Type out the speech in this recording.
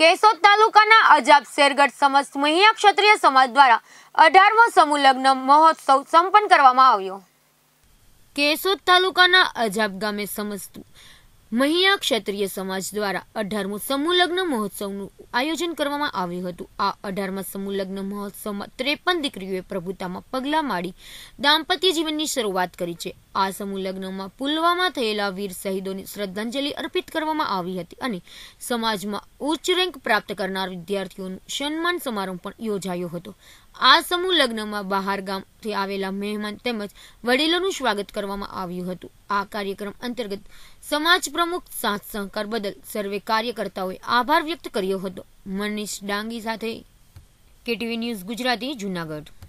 કેશોદ તાલુકાના અજાબ શેરગઢ સમસ્ત મહિયા ક્ષત્રિય સમાજ દ્વારા અઢારમો સમૂહ લગ્ન મહોત્સવ સંપન્ન કરવામાં આવ્યો કેશોદ તાલુકાના અજાબ ગામે સમસ્ત મહિયા ક્ષત્રિય સમાજ દ્વારા અઢારમું સમૂહ લગ્ન મહોત્સવનું આયોજન કરવામાં આવ્યું હતું આ અઢારમા સમૂહ લગ્ન મહોત્સવમાં ત્રેપન દીકરીઓએ પ્રભુતામાં પગલાં માડી દાંપત્ય જીવનની શરૂઆત કરી છે આ સમૂહ લગ્નમાં પુલવામા થયેલા વીર શહીદોની શ્રદ્ધાંજલિ અર્પિત કરવામાં આવી હતી અને સમાજમાં ઉચ્ચ રેન્ક પ્રાપ્ત કરનાર વિદ્યાર્થીઓનું સન્માન સમારોહ પણ યોજાયો હતો આ સમૂહ લગ્નમાં બહાર ગામથી આવેલા મહેમાન તેમજ વડીલોનું સ્વાગત કરવામાં આવ્યું હતું આ કાર્યક્રમ અંતર્ગત સમાજ પ્રમુખ સાથ સહકાર બદલ સર્વે કાર્યકર્તાઓએ આભાર વ્યક્ત કર્યો હતો મનીષ ડાંગી સાથે કેટીવી ન્યૂઝ ગુજરાતી જુનાગઢ